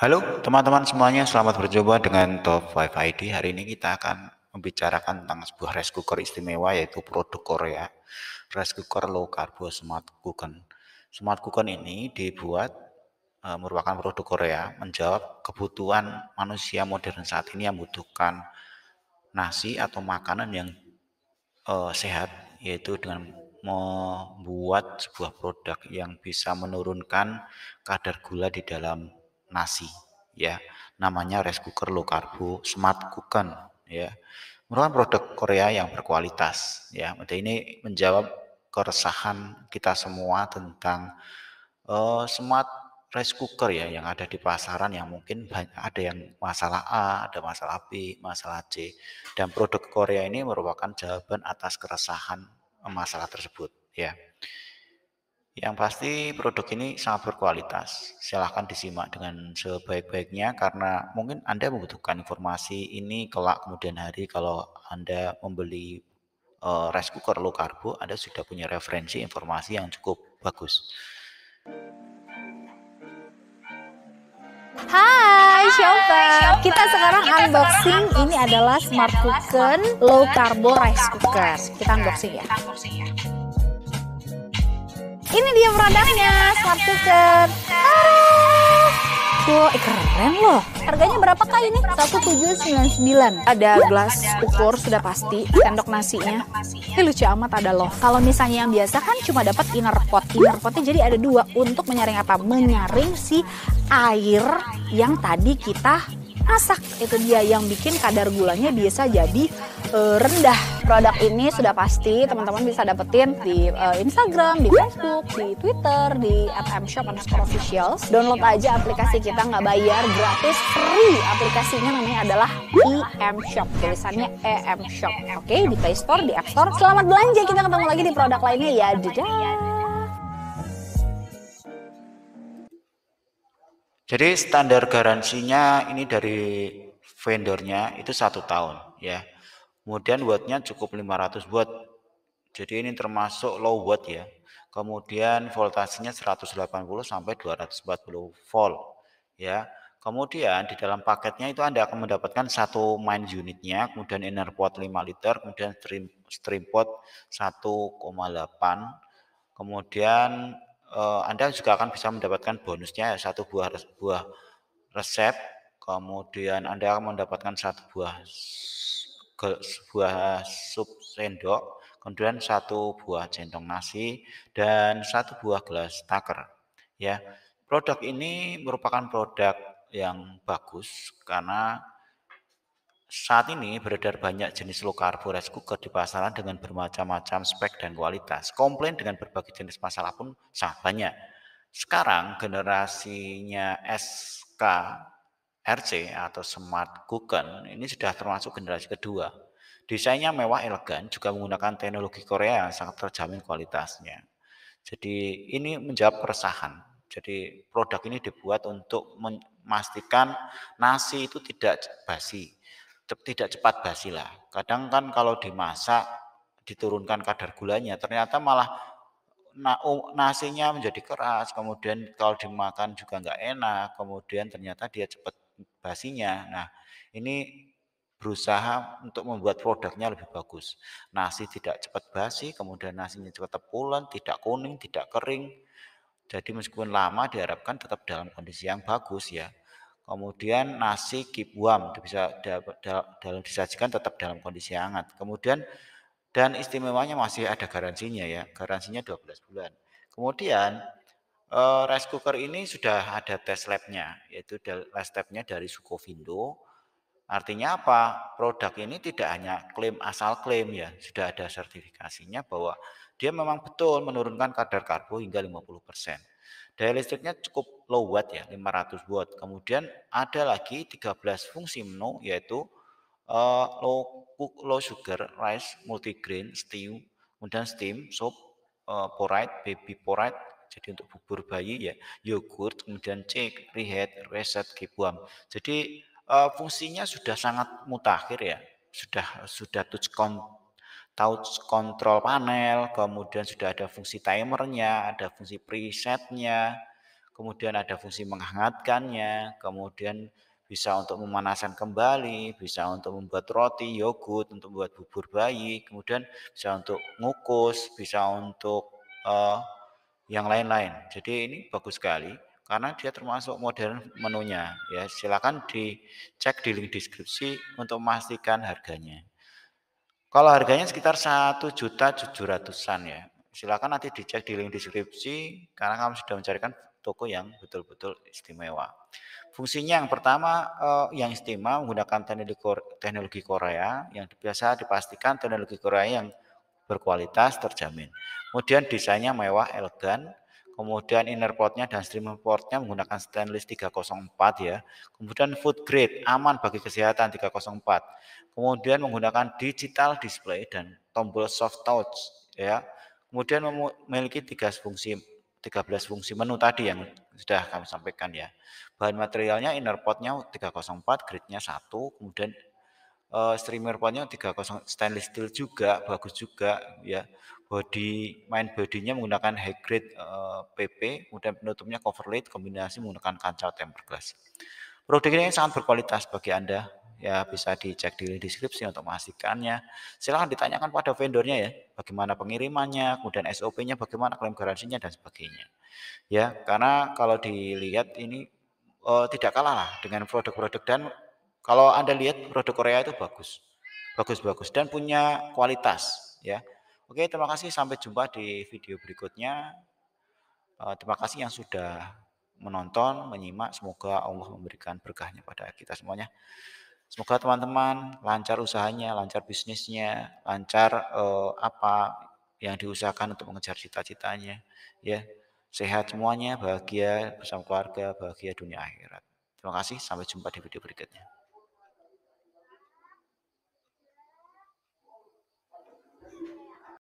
Halo teman-teman semuanya, selamat berjumpa dengan Top 5 ID. Hari ini kita akan membicarakan tentang sebuah rice cooker istimewa yaitu produk Korea, rice cooker low carbo smart cooker. Smart cooker ini dibuat e, merupakan produk Korea menjawab kebutuhan manusia modern saat ini yang membutuhkan nasi atau makanan yang e, sehat yaitu dengan membuat sebuah produk yang bisa menurunkan kadar gula di dalam nasi ya. Namanya rice cooker low karbo smart cooker ya. Merupakan produk Korea yang berkualitas ya. Ini menjawab keresahan kita semua tentang uh, smart rice cooker ya yang ada di pasaran yang mungkin banyak ada yang masalah A, ada masalah B, masalah C. Dan produk Korea ini merupakan jawaban atas keresahan eh, masalah tersebut ya. Yang pasti produk ini sangat berkualitas. Silahkan disimak dengan sebaik-baiknya karena mungkin Anda membutuhkan informasi ini kelak kemudian hari kalau Anda membeli eh, rice cooker low karbo, Anda sudah punya referensi informasi yang cukup bagus. Hai Shopper, kita sekarang kita unboxing ini adalah smart cooker low carbo rice cooker. Kita unboxing ya. Kita unboxing ya. Ini dia produknya, smart cooker. wow, eh, keren loh. Harganya berapa kak ini? 1799. Ada gelas ukur sudah pasti, sendok nasinya. Ini lucu amat ada loh. Kalau misalnya yang biasa kan cuma dapat inner pot. Inner potnya jadi ada dua untuk menyaring apa? Menyaring si air yang tadi kita masak itu dia yang bikin kadar gulanya biasa jadi uh, rendah produk ini sudah pasti teman-teman bisa dapetin di uh, Instagram di Facebook di Twitter di FM Shop underscore officials download aja aplikasi kita nggak bayar gratis free aplikasinya namanya adalah EM Shop tulisannya EM Shop oke okay, di Play Store di App Store selamat belanja kita ketemu lagi di produk lainnya ya dadah Jadi standar garansinya ini dari vendornya itu satu tahun ya. Kemudian wattnya cukup 500 watt. Jadi ini termasuk low watt ya. Kemudian voltasinya 180 sampai 240 volt ya. Kemudian di dalam paketnya itu Anda akan mendapatkan satu main unitnya, kemudian inner pot 5 liter, kemudian stream, stream pot 1,8, kemudian uh, Anda juga akan bisa mendapatkan bonusnya ya, satu buah buah resep, kemudian Anda akan mendapatkan satu buah sebuah sup sendok, kemudian satu buah centong nasi dan satu buah gelas taker. Ya, produk ini merupakan produk yang bagus karena saat ini beredar banyak jenis low carb rice cooker di pasaran dengan bermacam-macam spek dan kualitas. Komplain dengan berbagai jenis masalah pun sangat banyak. Sekarang generasinya SK RC atau Smart Cooker ini sudah termasuk generasi kedua. Desainnya mewah elegan juga menggunakan teknologi Korea yang sangat terjamin kualitasnya. Jadi ini menjawab keresahan. Jadi produk ini dibuat untuk memastikan nasi itu tidak basi, tidak cepat basi lah. Kadang kan kalau dimasak diturunkan kadar gulanya, ternyata malah nasinya menjadi keras, kemudian kalau dimakan juga nggak enak, kemudian ternyata dia cepat basinya. Nah, ini berusaha untuk membuat produknya lebih bagus. Nasi tidak cepat basi, kemudian nasinya cepat tepulan, tidak kuning, tidak kering. Jadi meskipun lama diharapkan tetap dalam kondisi yang bagus ya. Kemudian nasi kibuam bisa dalam disajikan tetap dalam kondisi hangat. Kemudian dan istimewanya masih ada garansinya ya, garansinya 12 bulan. Kemudian eh, rice cooker ini sudah ada tes labnya, yaitu test labnya dari Sukovindo. Artinya apa? Produk ini tidak hanya klaim asal klaim ya, sudah ada sertifikasinya bahwa dia memang betul menurunkan kadar karbo hingga 50%. Daya listriknya cukup low watt ya, 500 watt. Kemudian ada lagi 13 fungsi menu yaitu eh, low low sugar, rice, multigrain, steam, kemudian steam, soup, uh, eh, porridge, baby porridge, jadi untuk bubur bayi ya, yogurt, kemudian cek, rehat, reset, kibuam. Jadi eh, fungsinya sudah sangat mutakhir ya, sudah sudah touch control touch control panel, kemudian sudah ada fungsi timernya, ada fungsi presetnya, kemudian ada fungsi menghangatkannya, kemudian bisa untuk memanaskan kembali, bisa untuk membuat roti, yogurt, untuk membuat bubur bayi, kemudian bisa untuk ngukus, bisa untuk uh, yang lain-lain. Jadi ini bagus sekali karena dia termasuk modern menunya. Ya, silakan dicek di link deskripsi untuk memastikan harganya. Kalau harganya sekitar satu juta tujuh ratusan ya. Silakan nanti dicek di link deskripsi karena kamu sudah mencarikan toko yang betul-betul istimewa. Fungsinya yang pertama eh, yang istimewa menggunakan teknologi Korea yang biasa dipastikan teknologi Korea yang berkualitas terjamin. Kemudian desainnya mewah, elegan, Kemudian inner portnya dan streamer portnya menggunakan stainless 304 ya. Kemudian food grade aman bagi kesehatan 304. Kemudian menggunakan digital display dan tombol soft touch ya. Kemudian memiliki tiga fungsi 13 fungsi menu tadi yang sudah kami sampaikan ya. Bahan materialnya inner portnya 304, gridnya satu. kemudian eh, streamer punya 30 stainless steel juga bagus juga ya body main bodinya menggunakan high grade uh, eh, PP, kemudian penutupnya cover lid kombinasi menggunakan kaca tempered glass Produk ini sangat berkualitas bagi Anda. Ya, bisa dicek di deskripsi untuk memastikannya. Silahkan ditanyakan pada vendornya ya, bagaimana pengirimannya, kemudian SOP-nya, bagaimana klaim garansinya dan sebagainya. Ya, karena kalau dilihat ini uh, tidak kalah lah dengan produk-produk dan kalau Anda lihat produk Korea itu bagus. Bagus-bagus dan punya kualitas ya Oke, terima kasih. Sampai jumpa di video berikutnya. Eh, terima kasih yang sudah menonton, menyimak. Semoga Allah memberikan berkahnya pada kita semuanya. Semoga teman-teman lancar usahanya, lancar bisnisnya, lancar eh, apa yang diusahakan untuk mengejar cita-citanya, ya. Sehat semuanya, bahagia bersama keluarga, bahagia dunia akhirat. Terima kasih, sampai jumpa di video berikutnya.